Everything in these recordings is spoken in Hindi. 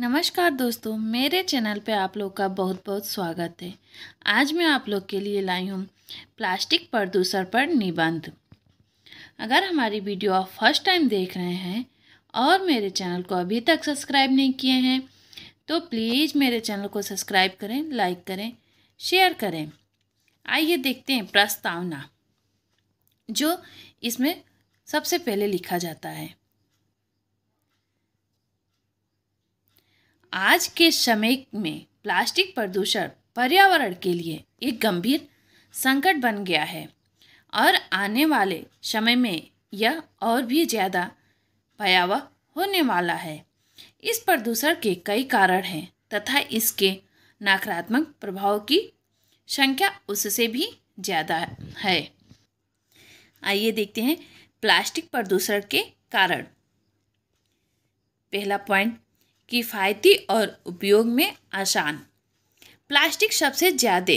नमस्कार दोस्तों मेरे चैनल पे आप लोग का बहुत बहुत स्वागत है आज मैं आप लोग के लिए लाई हूँ प्लास्टिक प्रदूषण पर निबंध अगर हमारी वीडियो आप फर्स्ट टाइम देख रहे हैं और मेरे चैनल को अभी तक सब्सक्राइब नहीं किए हैं तो प्लीज़ मेरे चैनल को सब्सक्राइब करें लाइक करें शेयर करें आइए देखते हैं प्रस्तावना जो इसमें सबसे पहले लिखा जाता है आज के समय में प्लास्टिक प्रदूषण पर्यावरण के लिए एक गंभीर संकट बन गया है और आने वाले समय में यह और भी ज़्यादा भयावह होने वाला है इस प्रदूषण के कई कारण हैं तथा इसके नकारात्मक प्रभाव की संख्या उससे भी ज़्यादा है आइए देखते हैं प्लास्टिक प्रदूषण के कारण पहला पॉइंट किफ़ायती और उपयोग में आसान प्लास्टिक सबसे ज़्यादा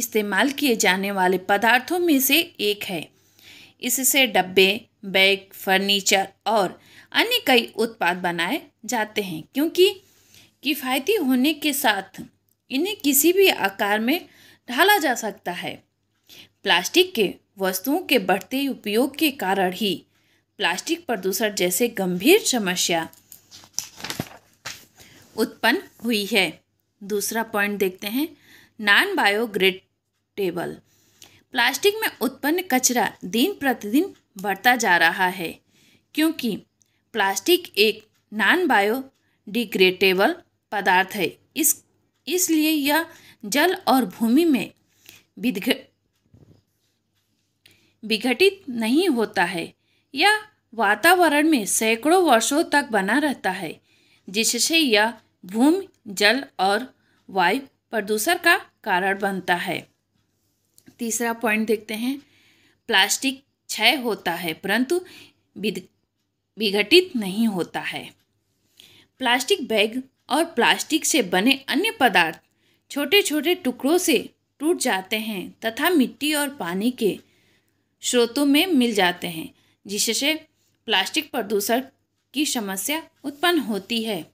इस्तेमाल किए जाने वाले पदार्थों में से एक है इससे डब्बे बैग फर्नीचर और अन्य कई उत्पाद बनाए जाते हैं क्योंकि किफ़ायती होने के साथ इन्हें किसी भी आकार में ढाला जा सकता है प्लास्टिक के वस्तुओं के बढ़ते उपयोग के कारण ही प्लास्टिक प्रदूषण जैसे गंभीर समस्या उत्पन्न हुई है दूसरा पॉइंट देखते हैं नॉन बायोग्रेडेबल प्लास्टिक में उत्पन्न कचरा दिन प्रतिदिन बढ़ता जा रहा है क्योंकि प्लास्टिक एक नॉन बायोडिग्रेडेबल पदार्थ है इस इसलिए यह जल और भूमि में विघटित नहीं होता है यह वातावरण में सैकड़ों वर्षों तक बना रहता है जिससे यह भूमि जल और वायु प्रदूषण का कारण बनता है तीसरा पॉइंट देखते हैं प्लास्टिक क्षय होता है परंतु विघटित नहीं होता है प्लास्टिक बैग और प्लास्टिक से बने अन्य पदार्थ छोटे छोटे टुकड़ों से टूट जाते हैं तथा मिट्टी और पानी के स्रोतों में मिल जाते हैं जिससे प्लास्टिक प्रदूषण की समस्या उत्पन्न होती है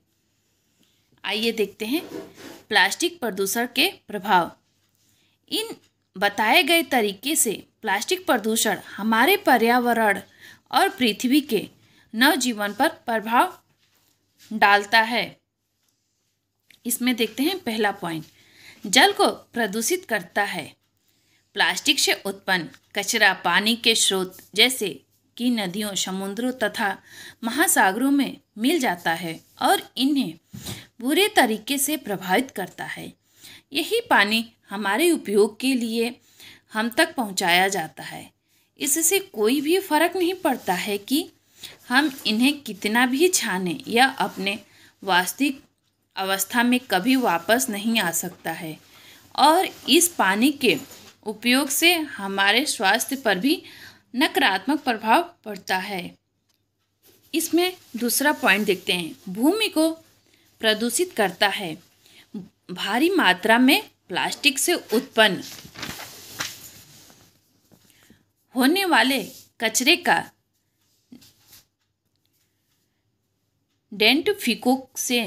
आइए देखते हैं प्लास्टिक प्रदूषण के प्रभाव इन बताए गए तरीके से प्लास्टिक प्रदूषण हमारे पर्यावरण और पृथ्वी के नवजीवन पर प्रभाव डालता है इसमें देखते हैं पहला पॉइंट जल को प्रदूषित करता है प्लास्टिक से उत्पन्न कचरा पानी के स्रोत जैसे की नदियों समुद्रों तथा महासागरों में मिल जाता है और इन्हें बुरे तरीके से प्रभावित करता है यही पानी हमारे उपयोग के लिए हम तक पहुंचाया जाता है इससे कोई भी फर्क नहीं पड़ता है कि हम इन्हें कितना भी छाने या अपने वास्तविक अवस्था में कभी वापस नहीं आ सकता है और इस पानी के उपयोग से हमारे स्वास्थ्य पर भी नकारात्मक प्रभाव पड़ता है इसमें दूसरा पॉइंट देखते हैं भूमि को प्रदूषित करता है भारी मात्रा में प्लास्टिक से उत्पन्न होने वाले कचरे का डेंट फिको से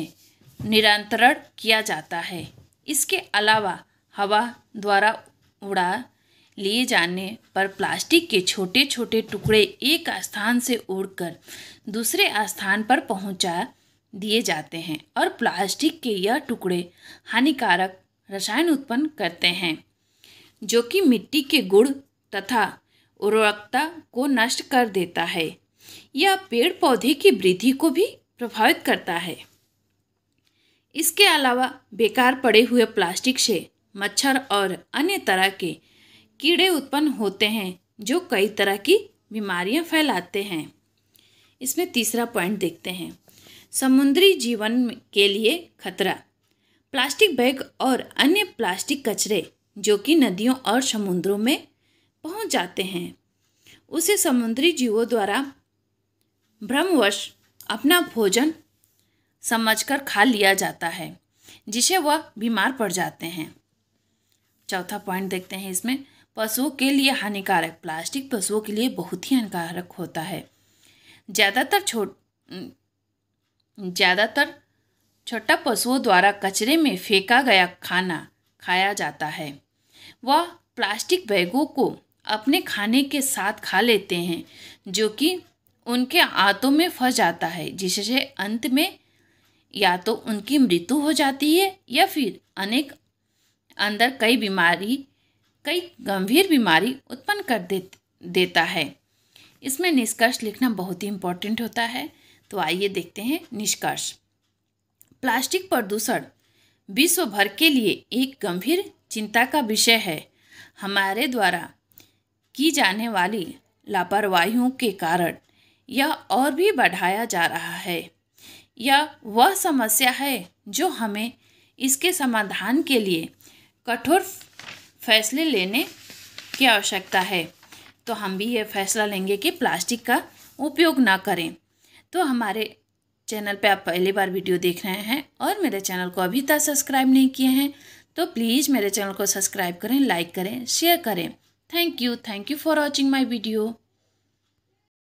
निरंतरण किया जाता है इसके अलावा हवा द्वारा उड़ा लिए जाने पर प्लास्टिक के छोटे छोटे टुकड़े एक स्थान से उड़कर दूसरे स्थान पर पहुंचा दिए जाते हैं और प्लास्टिक के यह टुकड़े हानिकारक रसायन उत्पन्न करते हैं जो कि मिट्टी के गुड़ तथा उर्वरकता को नष्ट कर देता है यह पेड़ पौधे की वृद्धि को भी प्रभावित करता है इसके अलावा बेकार पड़े हुए प्लास्टिक से मच्छर और अन्य तरह के कीड़े उत्पन्न होते हैं जो कई तरह की बीमारियां फैलाते हैं इसमें तीसरा पॉइंट देखते हैं समुद्री जीवन के लिए खतरा प्लास्टिक बैग और अन्य प्लास्टिक कचरे जो कि नदियों और समुद्रों में पहुंच जाते हैं उसे समुद्री जीवों द्वारा भ्रमवश अपना भोजन समझकर खा लिया जाता है जिसे वह बीमार पड़ जाते हैं चौथा पॉइंट देखते हैं इसमें पशुओं के लिए हानिकारक प्लास्टिक पशुओं के लिए बहुत ही हानिकारक होता है ज़्यादातर छोट ज़्यादातर छोटा पशुओं द्वारा कचरे में फेंका गया खाना खाया जाता है वह प्लास्टिक बैगों को अपने खाने के साथ खा लेते हैं जो कि उनके आंतों में फंस जाता है जिससे अंत में या तो उनकी मृत्यु हो जाती है या फिर अनेक अंदर कई बीमारी कई गंभीर बीमारी उत्पन्न कर दे देता है इसमें निष्कर्ष लिखना बहुत ही इम्पोर्टेंट होता है तो आइए देखते हैं निष्कर्ष प्लास्टिक प्रदूषण विश्व भर के लिए एक गंभीर चिंता का विषय है हमारे द्वारा की जाने वाली लापरवाहियों के कारण यह और भी बढ़ाया जा रहा है यह वह समस्या है जो हमें इसके समाधान के लिए कठोर फैसले लेने की आवश्यकता है तो हम भी ये फैसला लेंगे कि प्लास्टिक का उपयोग ना करें तो हमारे चैनल पे आप पहली बार वीडियो देख रहे हैं और मेरे चैनल को अभी तक सब्सक्राइब नहीं किए हैं तो प्लीज़ मेरे चैनल को सब्सक्राइब करें लाइक करें शेयर करें thank you thank you for watching my video